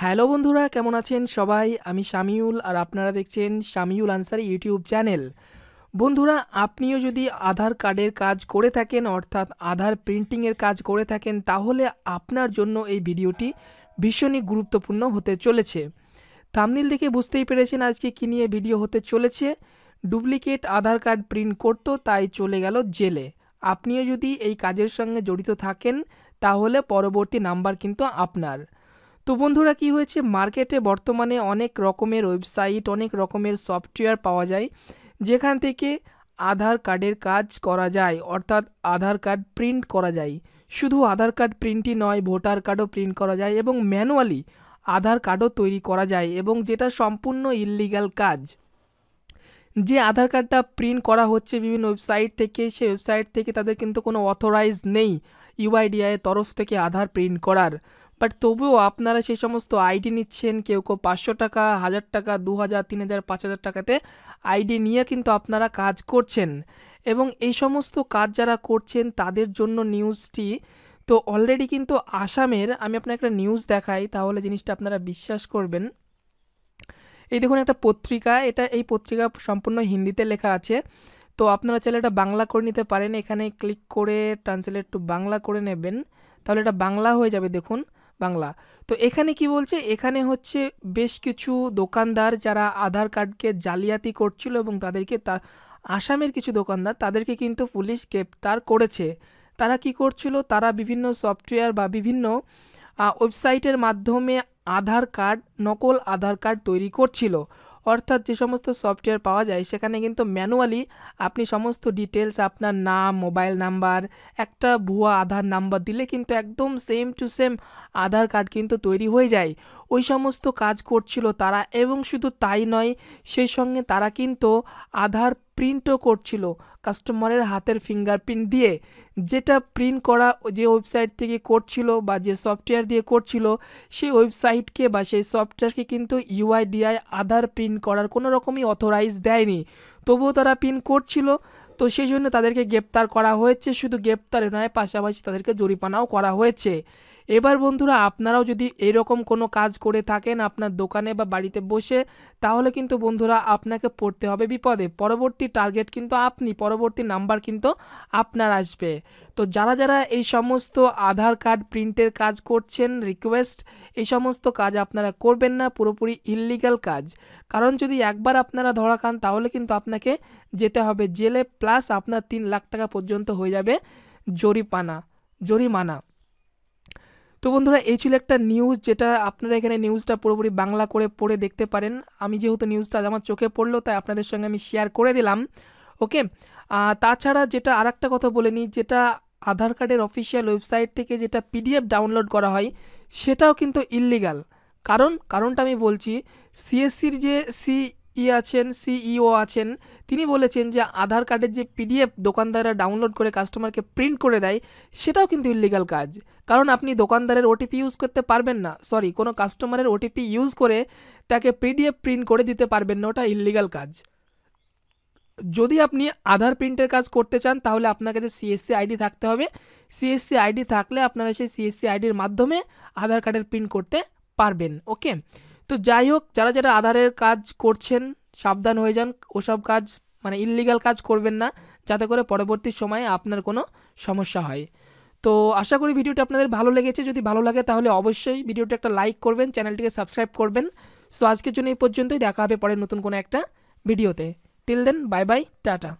hello বন্ধুরা কেমন আছেন সবাই আমি শামিউল আর আপনারা দেখছেন শামিউল আনসারি ইউটিউব চ্যানেল বন্ধুরা আপনিও যদি আধার কার্ডের কাজ করে থাকেন অর্থাৎ আধার প্রিন্টিংয়ের কাজ করে থাকেন তাহলে আপনার জন্য এই ভিডিওটি ভীষণই গুরুত্বপূর্ণ হতে চলেছে থামনিল দেখে বুঝতেই পেরেছেন আজকে কী নিয়ে ভিডিও হতে চলেছে ডুপ্লিকেট আধার কার্ড প্রিন্ট করতো তাই চলে গেল জেলে আপনিও যদি এই কাজের সঙ্গে জড়িত থাকেন তাহলে পরবর্তী নাম্বার কিন্তু আপনার তো বন্ধুরা কি হয়েছে মার্কেটে বর্তমানে অনেক রকমের ওয়েবসাইট অনেক রকমের সফটওয়্যার পাওয়া যায় যেখান থেকে আধার কার্ডের কাজ করা যায় অর্থাৎ আধার কার্ড প্রিন্ট করা যায় শুধু আধার কার্ড প্রিন্টই নয় ভোটার কার্ডও প্রিন্ট করা যায় এবং ম্যানুয়ালি আধার কার্ডও তৈরি করা যায় এবং যেটা সম্পূর্ণ ইললিগাল কাজ যে আধার কার্ডটা প্রিন্ট করা হচ্ছে বিভিন্ন ওয়েবসাইট থেকে সেই ওয়েবসাইট থেকে তাদের কিন্তু কোনো অথরাইজ নেই ইউআইডিআইয়ের তরফ থেকে আধার প্রিন্ট করার বাট তবুও আপনারা সেই সমস্ত আইডি নিচ্ছেন কেউ কেউ পাঁচশো টাকা হাজার টাকা দু হাজার তিন হাজার পাঁচ হাজার টাকাতে আইডি নিয়ে কিন্তু আপনারা কাজ করছেন এবং এই সমস্ত কাজ যারা করছেন তাদের জন্য নিউজটি তো অলরেডি কিন্তু আসামের আমি আপনাকে একটা নিউজ দেখাই তাহলে জিনিসটা আপনারা বিশ্বাস করবেন এই দেখুন একটা পত্রিকা এটা এই পত্রিকা সম্পূর্ণ হিন্দিতে লেখা আছে তো আপনারা চাইলে এটা বাংলা করে নিতে পারেন এখানে ক্লিক করে ট্রান্সলেট টু বাংলা করে নেবেন তাহলে এটা বাংলা হয়ে যাবে দেখুন বাংলা তো এখানে কি বলছে এখানে হচ্ছে বেশ কিছু দোকানদার যারা আধার কার্ডকে জালিয়াতি করছিল এবং তাদেরকে তা আসামের কিছু দোকানদার তাদেরকে কিন্তু পুলিশ গ্রেপ্তার করেছে তারা কি করছিল তারা বিভিন্ন সফটওয়্যার বা বিভিন্ন ওয়েবসাইটের মাধ্যমে আধার কার্ড নকল আধার কার্ড তৈরি করছিল অর্থাৎ যে সমস্ত সফটওয়্যার পাওয়া যায় সেখানে কিন্তু ম্যানুয়ালি আপনি সমস্ত ডিটেলস আপনার নাম মোবাইল নাম্বার একটা ভুয়া আধার নাম্বার দিলে কিন্তু একদম same to same Aadhaar card কিন্তু তৈরি হয়ে যায় ওই সমস্ত কাজ করছিল তারা এবং শুধু তাই নয় সেই সঙ্গে তারা কিন্তু আধার প্রিন্টও করছিল কাস্টমারের হাতের ফিঙ্গারপ্রিন্ট দিয়ে যেটা প্রিন্ট করা যে ওয়েবসাইট থেকে করছিল বা যে সফটওয়্যার দিয়ে করছিল সেই ওয়েবসাইটকে বা সেই সফটওয়্যারকে কিন্তু ইউআইডিআই আধার প্রিন্ট করার কোনো রকমই অথরাইজ দেয়নি তবুও তারা প্রিন্ট করছিল তো সেই জন্য তাদেরকে গ্রেপ্তার করা হয়েছে শুধু গ্রেপ্তারে নয় পাশাপাশি তাদেরকে জরিমানাও করা হয়েছে এবার বন্ধুরা আপনারাও যদি এরকম কোনো কাজ করে থাকেন আপনার দোকানে বা বাড়িতে বসে তাহলে কিন্তু বন্ধুরা আপনাকে পড়তে হবে বিপদে পরবর্তী টার্গেট কিন্তু আপনি পরবর্তী নাম্বার কিন্তু আপনার আসবে তো যারা যারা এই সমস্ত আধার কার্ড প্রিন্টের কাজ করছেন রিকোয়েস্ট এই সমস্ত কাজ আপনারা করবেন না পুরোপুরি ইললিগাল কাজ কারণ যদি একবার আপনারা ধরা খান তাহলে কিন্তু আপনাকে যেতে হবে জেলে প্লাস আপনার তিন লাখ টাকা পর্যন্ত হয়ে যাবে জরিপানা জরিমানা তো বন্ধুরা এই ছিল একটা নিউজ যেটা আপনারা এখানে নিউজটা পুরোপুরি বাংলা করে পড়ে দেখতে পারেন আমি যেহেতু নিউজটা আমার চোখে পড়লো তাই আপনাদের সঙ্গে আমি শেয়ার করে দিলাম ওকে তাছাড়া যেটা আর একটা কথা বলে নিই যেটা আধার কার্ডের অফিসিয়াল ওয়েবসাইট থেকে যেটা পিডিএফ ডাউনলোড করা হয় সেটাও কিন্তু ইলিগাল কারণ কারণটা আমি বলছি সিএসসির যে সি ই আছেন সিইও আছেন তিনি বলেছেন যে আধার কার্ডের যে পিডিএফ দোকানদাররা ডাউনলোড করে কাস্টমারকে প্রিন্ট করে দেয় সেটাও কিন্তু ইলিগাল কাজ কারণ আপনি দোকানদারের ওটিপি ইউজ করতে পারবেন না সরি কোনো কাস্টমারের ওটিপি ইউজ করে তাকে পিডিএফ প্রিন্ট করে দিতে পারবেন না ওটা ইলিগাল কাজ যদি আপনি আধার প্রিন্টের কাজ করতে চান তাহলে আপনার কাছে সিএসসি আইডি থাকতে হবে সিএসসি আইডি থাকলে আপনারা সেই সিএসসি আইডির মাধ্যমে আধার কার্ডের প্রিন্ট করতে পারবেন ওকে তো যাই হোক যারা যারা আধারের কাজ করছেন সাবধান হয়ে যান ওসব কাজ মানে ইললিগাল কাজ করবেন না যাতে করে পরবর্তী সময়ে আপনার কোনো সমস্যা হয় তো আশা করি ভিডিওটা আপনাদের ভালো লেগেছে যদি ভালো লাগে তাহলে অবশ্যই ভিডিওটা একটা লাইক করবেন চ্যানেলটিকে সাবস্ক্রাইব করবেন সো আজকের জন্য এই পর্যন্তই দেখা হবে পরে নতুন কোনো একটা ভিডিওতে till then bye bye tata